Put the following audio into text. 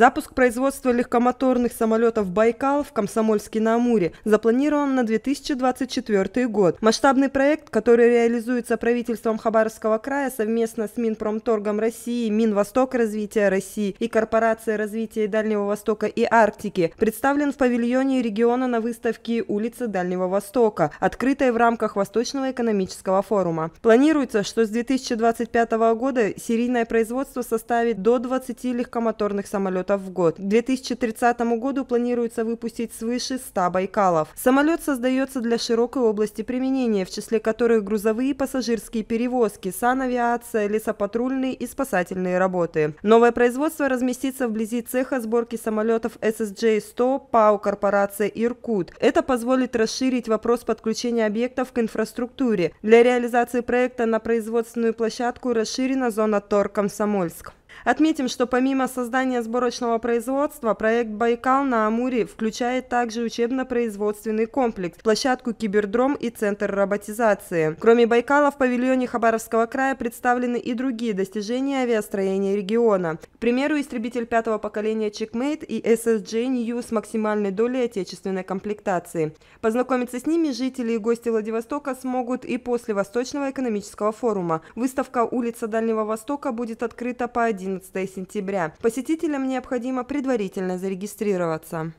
Запуск производства легкомоторных самолетов «Байкал» в Комсомольске-на-Амуре запланирован на 2024 год. Масштабный проект, который реализуется правительством Хабаровского края совместно с Минпромторгом России, Минвосток развития России и Корпорацией развития Дальнего Востока и Арктики, представлен в павильоне региона на выставке «Улицы Дальнего Востока», открытой в рамках Восточного экономического форума. Планируется, что с 2025 года серийное производство составит до 20 легкомоторных самолетов самолетов в год. К 2030 году планируется выпустить свыше 100 Байкалов. Самолет создается для широкой области применения, в числе которых грузовые и пассажирские перевозки, санавиация, лесопатрульные и спасательные работы. Новое производство разместится вблизи цеха сборки самолетов SSJ-100 ПАО «Корпорация Иркут». Это позволит расширить вопрос подключения объектов к инфраструктуре. Для реализации проекта на производственную площадку расширена зона ТОР «Комсомольск». Отметим, что помимо создания сборочного производства, проект «Байкал» на Амуре включает также учебно-производственный комплекс, площадку «Кибердром» и центр роботизации. Кроме «Байкала» в павильоне Хабаровского края представлены и другие достижения авиастроения региона. К примеру, истребитель пятого поколения «Чекмейт» и SSJ New с максимальной долей отечественной комплектации. Познакомиться с ними жители и гости Владивостока смогут и после Восточного экономического форума. Выставка «Улица Дальнего Востока» будет открыта по 11 11 сентября. Посетителям необходимо предварительно зарегистрироваться.